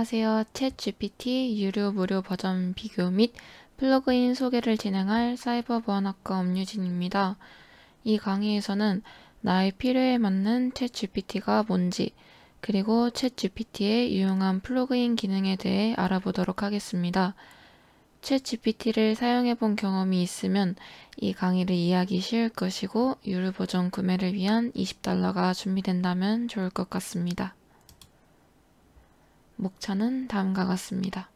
안녕하세요. 챗 GPT 유료 무료 버전 비교 및 플러그인 소개를 진행할 사이버보안학과 엄유진입니다. 이 강의에서는 나의 필요에 맞는 챗 GPT가 뭔지, 그리고 챗 GPT의 유용한 플러그인 기능에 대해 알아보도록 하겠습니다. 챗 GPT를 사용해 본 경험이 있으면 이 강의를 이해하기 쉬울 것이고 유료 버전 구매를 위한 20달러가 준비된다면 좋을 것 같습니다. 목차는 다음과 같습니다.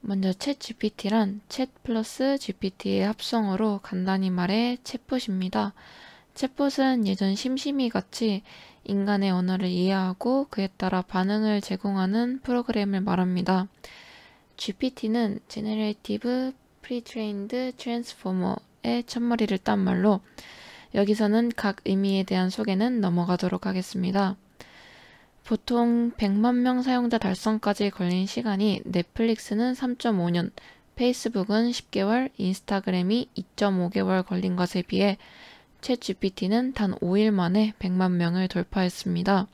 먼저 챗 GPT란 챗 플러스 GPT의 합성어로 간단히 말해 챗봇입니다. 챗봇은 예전 심심이 같이 인간의 언어를 이해하고 그에 따라 반응을 제공하는 프로그램을 말합니다. GPT는 Generative Pre-trained Transformer의 첫머리를 딴 말로 여기서는 각 의미에 대한 소개는 넘어가도록 하겠습니다. 보통 100만 명 사용자 달성까지 걸린 시간이 넷플릭스는 3.5년, 페이스북은 10개월, 인스타그램이 2.5개월 걸린 것에 비해 챗 GPT는 단 5일 만에 100만 명을 돌파했습니다.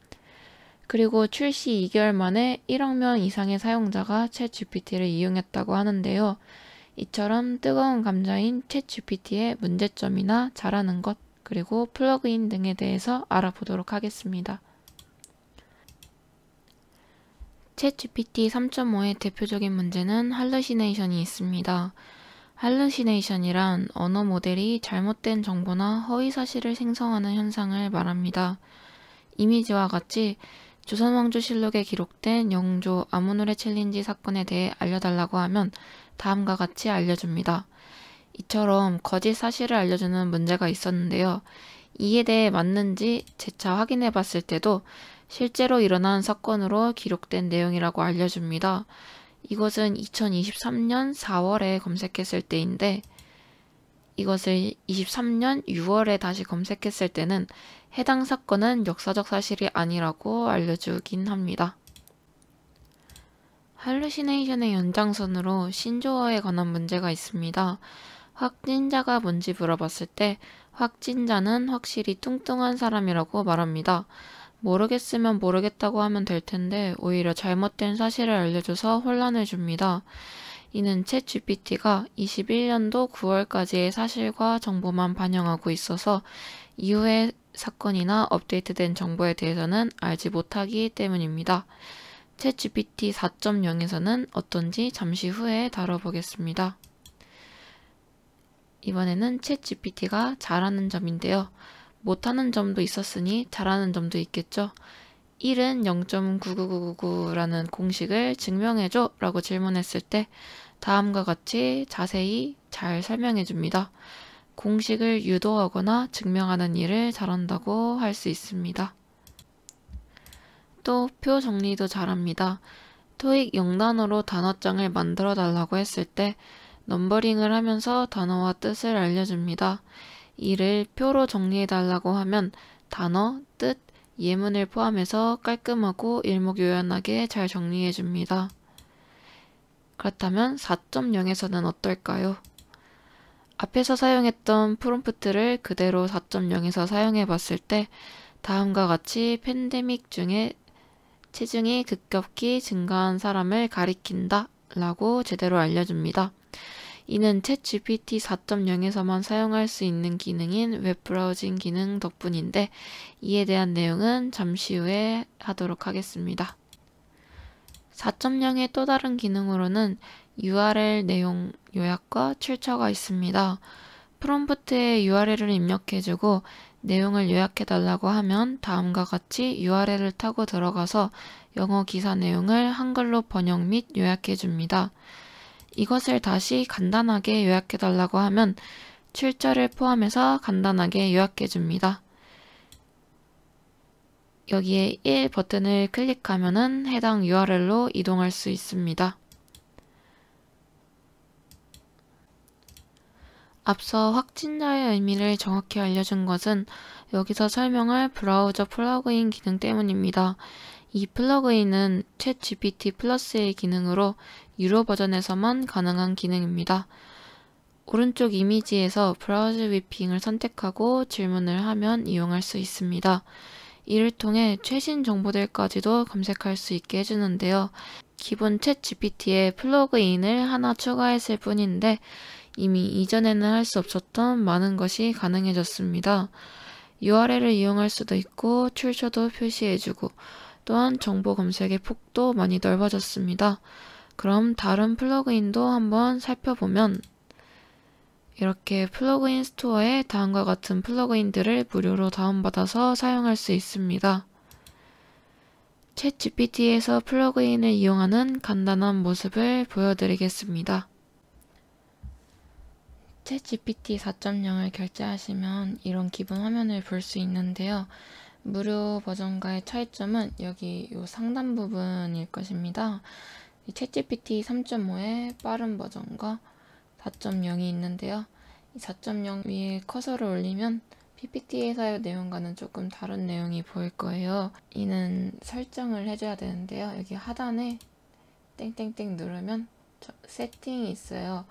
그리고 출시 2개월 만에 1억 명 이상의 사용자가 챗 GPT를 이용했다고 하는데요. 이처럼 뜨거운 감자인 챗 GPT의 문제점이나 잘하는 것, 그리고 플러그인 등에 대해서 알아보도록 하겠습니다. 챗 GPT 3.5의 대표적인 문제는 할루시네이션이 있습니다. 할루시네이션이란 언어 모델이 잘못된 정보나 허위 사실을 생성하는 현상을 말합니다. 이미지와 같이 조선왕조실록에 기록된 영조 아무노래 챌린지 사건에 대해 알려달라고 하면 다음과 같이 알려줍니다. 이처럼 거짓 사실을 알려주는 문제가 있었는데요. 이에 대해 맞는지 재차 확인해 봤을 때도 실제로 일어난 사건으로 기록된 내용이라고 알려줍니다. 이것은 2023년 4월에 검색했을 때인데 이것을 23년 6월에 다시 검색했을 때는 해당 사건은 역사적 사실이 아니라고 알려주긴 합니다. 할루시네이션의 연장선으로 신조어에 관한 문제가 있습니다. 확진자가 뭔지 물어봤을 때 확진자는 확실히 뚱뚱한 사람이라고 말합니다. 모르겠으면 모르겠다고 하면 될 텐데 오히려 잘못된 사실을 알려줘서 혼란을 줍니다. 이는 챗 GPT가 21년도 9월까지의 사실과 정보만 반영하고 있어서 이후의 사건이나 업데이트된 정보에 대해서는 알지 못하기 때문입니다. 챗 GPT 4.0에서는 어떤지 잠시 후에 다뤄보겠습니다. 이번에는 챗 GPT가 잘하는 점인데요. 못하는 점도 있었으니 잘하는 점도 있겠죠. 1은 0.99999라는 공식을 증명해줘 라고 질문했을 때 다음과 같이 자세히 잘 설명해 줍니다. 공식을 유도하거나 증명하는 일을 잘한다고 할 수 있습니다. 또 표 정리도 잘합니다. 토익 영단어로 단어장을 만들어 달라고 했을 때 넘버링을 하면서 단어와 뜻을 알려줍니다. 이를 표로 정리해달라고 하면 단어, 뜻, 예문을 포함해서 깔끔하고 일목요연하게 잘 정리해줍니다. 그렇다면 4.0에서는 어떨까요? 앞에서 사용했던 프롬프트를 그대로 4.0에서 사용해 봤을 때 다음과 같이 팬데믹 중에 체중이 급격히 증가한 사람을 가리킨다 라고 제대로 알려줍니다. 이는 챗 GPT 4.0에서만 사용할 수 있는 기능인 웹브라우징 기능 덕분인데 이에 대한 내용은 잠시 후에 하도록 하겠습니다. 4.0의 또 다른 기능으로는 URL 내용 요약과 출처가 있습니다. 프롬프트에 URL을 입력해주고 내용을 요약해달라고 하면 다음과 같이 URL을 타고 들어가서 영어 기사 내용을 한글로 번역 및 요약해줍니다. 이것을 다시 간단하게 요약해달라고 하면 출절를 포함해서 간단하게 요약해줍니다. 여기에 1 버튼을 클릭하면 해당 URL로 이동할 수 있습니다. 앞서 확진자의 의미를 정확히 알려준 것은 여기서 설명할 브라우저 플러그인 기능 때문입니다. 이 플러그인은 챗GPT 플러스의 기능으로 유료 버전에서만 가능한 기능입니다. 오른쪽 이미지에서 브라우저 위핑을 선택하고 질문을 하면 이용할 수 있습니다. 이를 통해 최신 정보들까지도 검색할 수 있게 해주는데요. 기본 챗 GPT에 플러그인을 하나 추가했을 뿐인데 이미 이전에는 할 수 없었던 많은 것이 가능해졌습니다. URL을 이용할 수도 있고 출처도 표시해주고 또한 정보 검색의 폭도 많이 넓어졌습니다. 그럼 다른 플러그인도 한번 살펴보면 이렇게 플러그인 스토어에 다음과 같은 플러그인들을 무료로 다운받아서 사용할 수 있습니다. 챗 GPT에서 플러그인을 이용하는 간단한 모습을 보여드리겠습니다. 챗 GPT 4.0을 결제하시면 이런 기본 화면을 볼 수 있는데요. 무료 버전과의 차이점은 여기 이 상단 부분일 것입니다. 이 챗GPT 3.5의 빠른 버전과 4.0이 있는데요. 이4.0 위에 커서를 올리면 PPT에서의 내용과는 조금 다른 내용이 보일 거예요. 이는 설정을 해줘야 되는데요. 여기 하단에 땡땡땡 누르면 세팅이 있어요.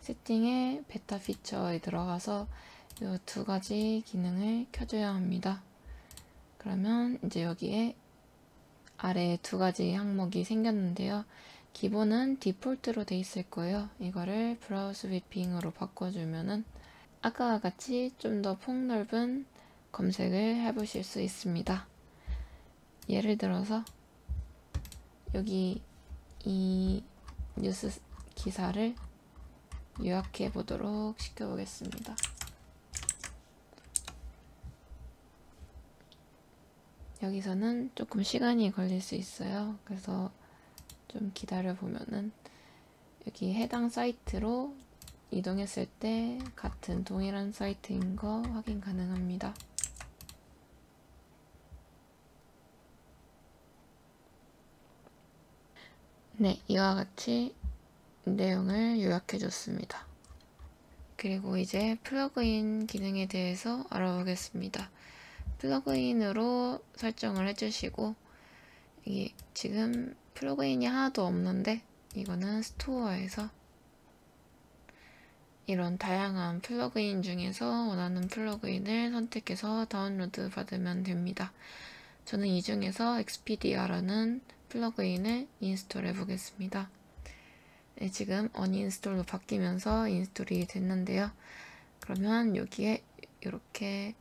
세팅에 베타 피처에 들어가서 이 두 가지 기능을 켜줘야 합니다. 그러면 이제 여기에 아래 두 가지 항목이 생겼는데요. 기본은 디폴트로 돼 있을 거예요. 이거를 브라우스 위핑으로 바꿔주면은 아까와 같이 좀 더 폭넓은 검색을 해보실 수 있습니다. 예를 들어서 여기 이 뉴스 기사를 요약해 보도록 시켜보겠습니다. 여기서는 조금 시간이 걸릴 수 있어요. 그래서 좀 기다려보면은 여기 해당 사이트로 이동했을 때 같은 동일한 사이트인 거 확인 가능합니다. 네, 이와 같이 내용을 요약해 줬습니다. 그리고 이제 플러그인 기능에 대해서 알아보겠습니다. 플러그인으로 설정을 해주시고 지금 플러그인이 하나도 없는데 이거는 스토어에서 이런 다양한 플러그인 중에서 원하는 플러그인을 선택해서 다운로드 받으면 됩니다. 저는 이 중에서 XPDR라는 플러그인을 인스톨해 보겠습니다. 네, 지금 언인스톨로 바뀌면서 인스톨이 됐는데요. 그러면 여기에 이렇게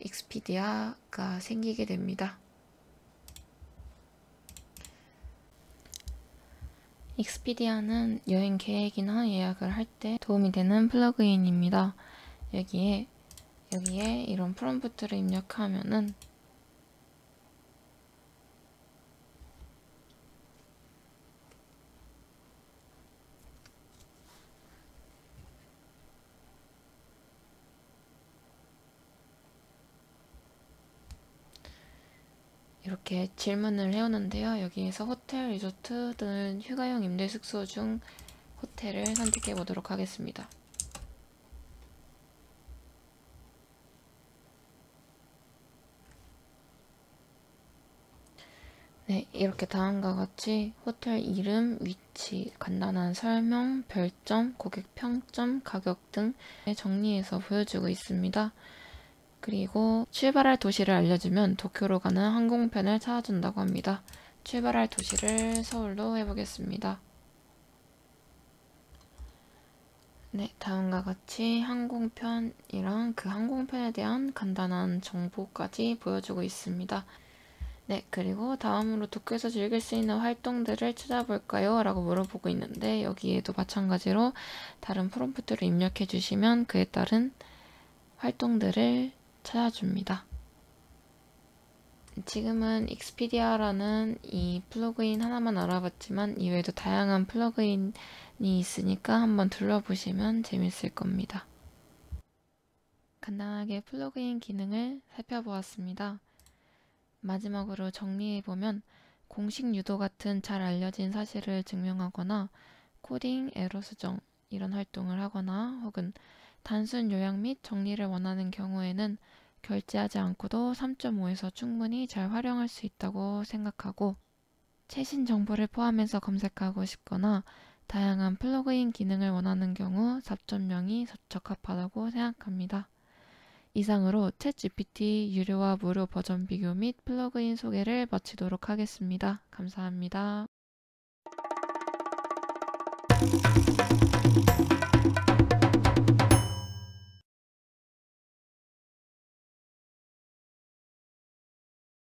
XPDR가 생기게 됩니다. 익스피디아는 여행 계획이나 예약을 할 때 도움이 되는 플러그인입니다. 여기에 여기에 이런 프롬프트를 입력하면은 이렇게 질문을 해오는데요. 여기에서 호텔, 리조트 등 휴가용 임대 숙소 중 호텔을 선택해 보도록 하겠습니다. 네, 이렇게 다음과 같이 호텔 이름, 위치, 간단한 설명, 별점, 고객 평점, 가격 등 정리해서 보여주고 있습니다. 그리고 출발할 도시를 알려주면 도쿄로 가는 항공편을 찾아준다고 합니다. 출발할 도시를 서울로 해보겠습니다. 네, 다음과 같이 항공편이랑 그 항공편에 대한 간단한 정보까지 보여주고 있습니다. 네, 그리고 다음으로 도쿄에서 즐길 수 있는 활동들을 찾아볼까요? 라고 물어보고 있는데 여기에도 마찬가지로 다른 프롬프트를 입력해 주시면 그에 따른 활동들을 찾아줍니다. 지금은 익스피디아라는 이 플러그인 하나만 알아봤지만 이외에도 다양한 플러그인이 있으니까 한번 둘러보시면 재밌을 겁니다. 간단하게 플러그인 기능을 살펴보았습니다. 마지막으로 정리해보면 공식 유도 같은 잘 알려진 사실을 증명하거나 코딩, 에러 수정 이런 활동을 하거나 혹은 단순 요약 및 정리를 원하는 경우에는 결제하지 않고도 3.5에서 충분히 잘 활용할 수 있다고 생각하고 최신 정보를 포함해서 검색하고 싶거나 다양한 플러그인 기능을 원하는 경우 4.0이 적합하다고 생각합니다. 이상으로 챗 GPT 유료와 무료 버전 비교 및 플러그인 소개를 마치도록 하겠습니다. 감사합니다.